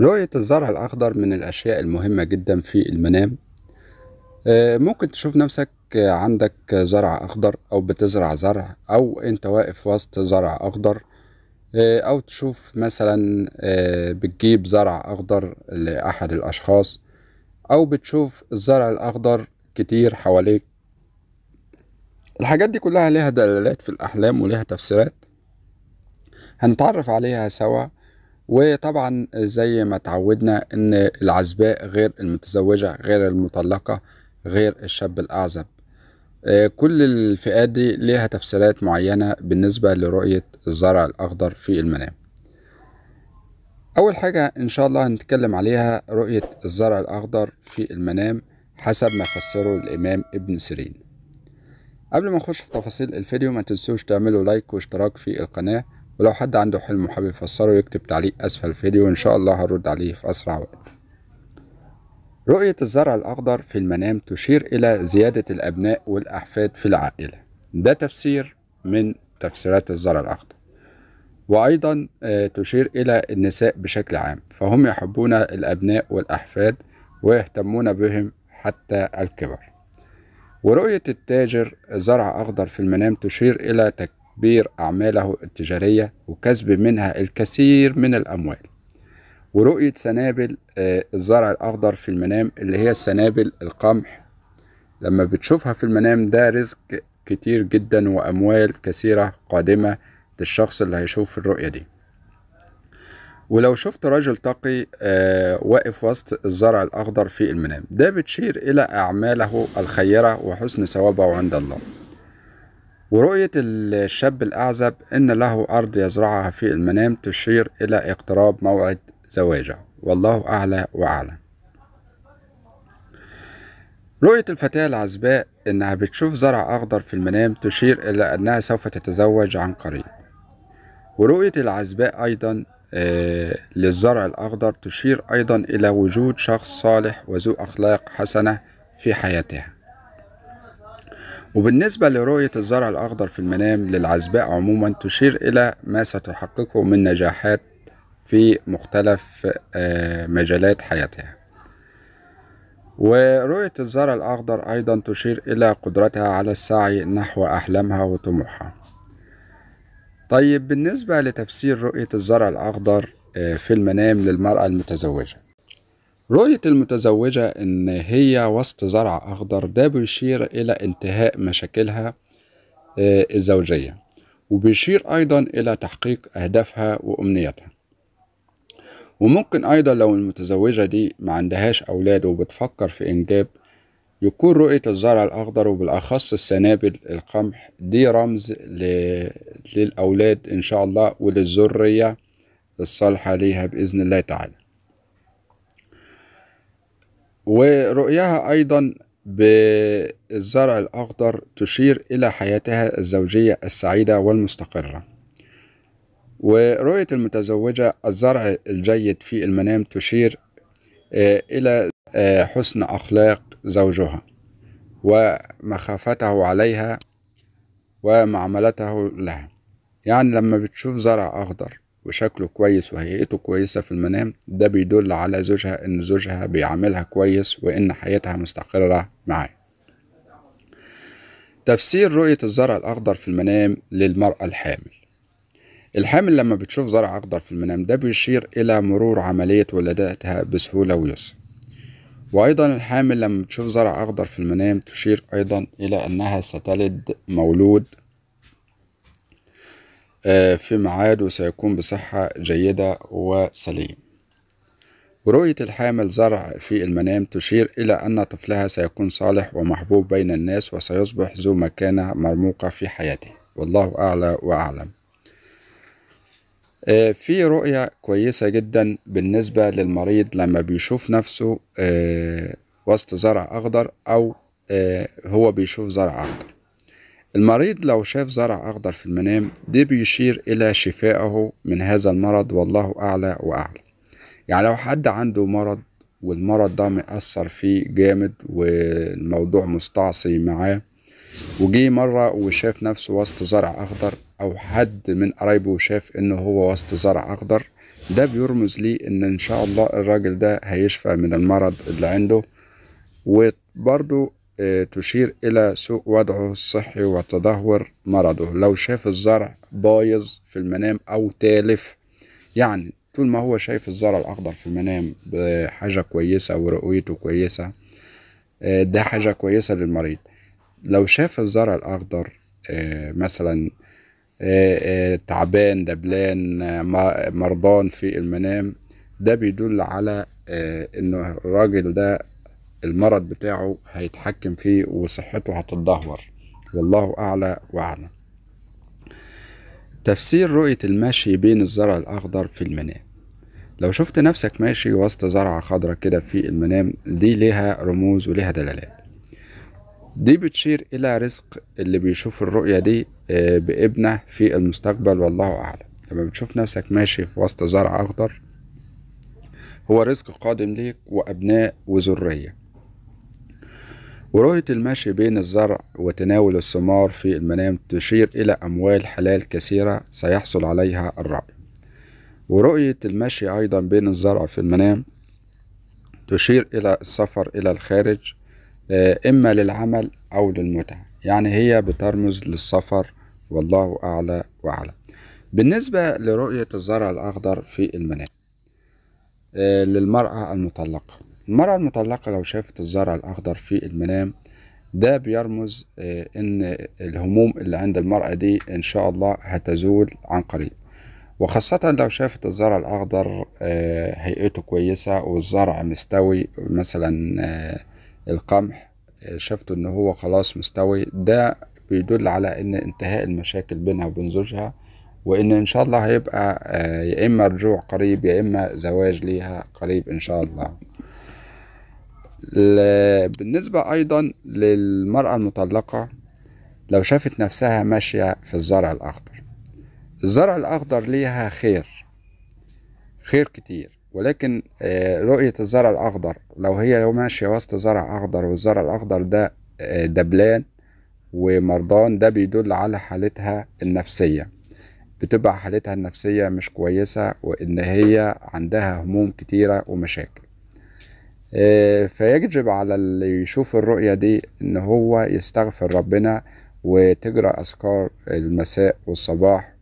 رؤية الزرع الأخضر من الأشياء المهمة جدا في المنام آه، ممكن تشوف نفسك عندك زرع أخضر أو بتزرع زرع أو أنت واقف وسط زرع أخضر آه، أو تشوف مثلا آه، بتجيب زرع أخضر لأحد الأشخاص أو بتشوف الزرع الأخضر كتير حواليك الحاجات دي كلها لها دلالات في الأحلام ولها تفسيرات هنتعرف عليها سوا وطبعا زي ما تعودنا ان العزباء غير المتزوجة غير المطلقة غير الشاب الأعزب آه، كل الفئات دي ليها تفسيرات معينة بالنسبة لرؤية الزرع الأخضر في المنام أول حاجة إن شاء الله هنتكلم عليها رؤية الزرع الأخضر في المنام حسب ما فسره الإمام ابن سيرين قبل ما نخش في تفاصيل الفيديو ما تنسوش تعملوا لايك واشتراك في القناة ولو حد عنده حلم وحابب يفسره يكتب تعليق أسفل الفيديو وإن شاء الله هرد عليه في أسرع وقت رؤية الزرع الأخضر في المنام تشير إلى زيادة الأبناء والأحفاد في العائلة ده تفسير من تفسيرات الزرع الأخضر وأيضا آه، تشير إلى النساء بشكل عام فهم يحبون الأبناء والأحفاد ويهتمون بهم حتى الكبر ورؤية التاجر زرع أخضر في المنام تشير إلى تك تكبير أعماله التجارية وكسب منها الكثير من الأموال ورؤية سنابل آه، الزرع الأخضر في المنام اللي هي سنابل القمح لما بتشوفها في المنام ده رزق كتير جدا وأموال كثيرة قادمة للشخص اللي هيشوف الرؤية دي ولو شفت رجل تقي آه، واقف وسط الزرع الأخضر في المنام ده بتشير إلى أعماله الخيرة وحسن ثوابه عند الله ورؤية الشاب الأعزب أن له أرض يزرعها في المنام تشير إلى اقتراب موعد زواجه والله أعلى وأعلم رؤية الفتاة العزباء إنها بتشوف زرع أخضر في المنام تشير إلى أنها سوف تتزوج عن قريب ورؤية العزباء أيضا آه، للزرع الأخضر تشير أيضا إلى وجود شخص صالح وذو أخلاق حسنة في حياتها وبالنسبة لرؤية الزرع الأخضر في المنام للعزباء عموما تشير إلى ما ستحققه من نجاحات في مختلف آه، مجالات حياتها ورؤية الزرع الأخضر أيضا تشير إلى قدرتها على السعي نحو أحلامها وطموحها طيب بالنسبة لتفسير رؤية الزرع الأخضر آه، في المنام للمرأة المتزوجة رؤية المتزوجة إن هي وسط زرع أخضر ده بيشير إلى انتهاء مشاكلها آه، الزوجية وبيشير أيضا إلى تحقيق أهدافها وأمنيتها وممكن أيضا لو المتزوجة دي ما عندهاش أولاد وبتفكر في إنجاب يكون رؤية الزرع الأخضر وبالأخص السنابل القمح دي رمز للأولاد إن شاء الله وللذرية الصالحة ليها بإذن الله تعالى ورؤيها أيضا بالزرع الأخضر تشير إلى حياتها الزوجية السعيدة والمستقرة ورؤية المتزوجة الزرع الجيد في المنام تشير آه، إلى آه، حسن أخلاق زوجها ومخافته عليها ومعاملته لها يعني لما بتشوف زرع أخضر وشكله كويس وهيئته كويسة في المنام ده بيدل على زوجها إن زوجها بيعاملها كويس وإن حياتها مستقرة معاه تفسير رؤية الزرع الأخضر في المنام للمرأة الحامل الحامل لما بتشوف زرع أخضر في المنام ده بيشير إلى مرور عملية ولادتها بسهولة ويسر وأيضا الحامل لما بتشوف زرع أخضر في المنام تشير أيضا إلى أنها ستلد مولود آه، في ميعاد وسيكون بصحة جيدة وسليم رؤية الحامل زرع في المنام تشير إلى أن طفلها سيكون صالح ومحبوب بين الناس وسيصبح ذو مكانة مرموقة في حياته والله أعلى وأعلم آه، في رؤية كويسة جدا بالنسبة للمريض لما بيشوف نفسه آه، وسط زرع أخضر أو هو بيشوف زرع أخضر المريض لو شاف زرع أخضر في المنام ده بيشير إلى شفائه من هذا المرض والله أعلى وأعلى يعني لو حد عنده مرض والمرض ده مأثر فيه جامد والموضوع مستعصي معاه وجي مرة وشاف نفسه وسط زرع أخضر أو حد من قرايبه شاف إنه هو وسط زرع أخضر ده بيرمز لي إن إن شاء الله الراجل ده هيشفى من المرض اللي عنده وبرضه آه، تشير إلى سوء وضعه الصحي وتدهور مرضه لو شاف الزرع بايظ في المنام أو تالف يعني طول ما هو شايف الزرع الأخضر في المنام بحاجة كويسة ورؤيته كويسة آه، ده حاجة كويسة للمريض لو شاف الزرع الأخضر آه، مثلا تعبان دبلان مرضان في المنام ده بيدل على إن الراجل ده المرض بتاعه هيتحكم فيه وصحته هتتدهور والله أعلى وأعلم تفسير رؤية المشي بين الزرع الأخضر في المنام لو شفت نفسك ماشي وسط زرعة خضرة كده في المنام دي ليها رموز وليها دلالات دي بتشير إلى رزق اللي بيشوف الرؤية دي آه، بابنه في المستقبل والله أعلم لما بتشوف نفسك ماشي في وسط زرع أخضر هو رزق قادم ليك وأبناء وذرية ورؤية المشي بين الزرع وتناول الثمار في المنام تشير إلى أموال حلال كثيرة سيحصل عليها الرعي ورؤية المشي أيضا بين الزرع في المنام تشير إلى السفر إلى الخارج آه، إما للعمل أو للمتعة يعني هي بترمز للسفر والله أعلى وأعلم بالنسبة لرؤية الزرع الأخضر في المنام آه، للمرأة المطلقة المرأة المطلقة لو شافت الزرع الأخضر في المنام ده بيرمز آه، إن الهموم اللي عند المرأة دي إن شاء الله هتزول عن قريب وخاصة لو شافت الزرع الأخضر آه، هيئته كويسة والزرع مستوي مثلا آه، القمح شافته إن هو خلاص مستوي ده بيدل على إن انتهاء المشاكل بينها وبين زوجها وإن إن شاء الله هيبقى يا إما رجوع قريب يا إما زواج ليها قريب إن شاء الله بالنسبة أيضا للمرأة المطلقة لو شافت نفسها ماشية في الزرع الأخضر الزرع الأخضر ليها خير خير كتير ولكن آه، رؤية الزرع الأخضر لو هي ماشية وسط زرع أخضر والزرع الأخضر ده آه، دبلان ومرضان ده بيدل على حالتها النفسية بتبقى حالتها النفسية مش كويسة وإن هي عندها هموم كتيرة ومشاكل آه، فيجب على اللي يشوف الرؤية دي إن هو يستغفر ربنا وتجرى أذكار المساء والصباح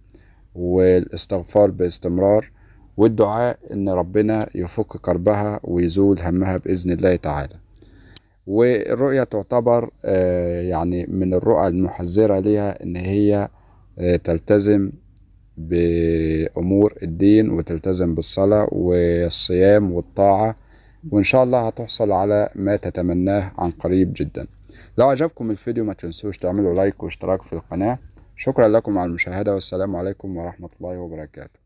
والاستغفار باستمرار والدعاء إن ربنا يفك كربها ويزول همها بإذن الله تعالى والرؤية تعتبر آه، يعني من الرؤى المحذرة ليها إن هي آه، تلتزم بأمور الدين وتلتزم بالصلاة والصيام والطاعة وإن شاء الله هتحصل على ما تتمناه عن قريب جدا لو عجبكم الفيديو ما تنسوش تعملوا لايك واشتراك في القناة شكرا لكم على المشاهدة والسلام عليكم ورحمة الله وبركاته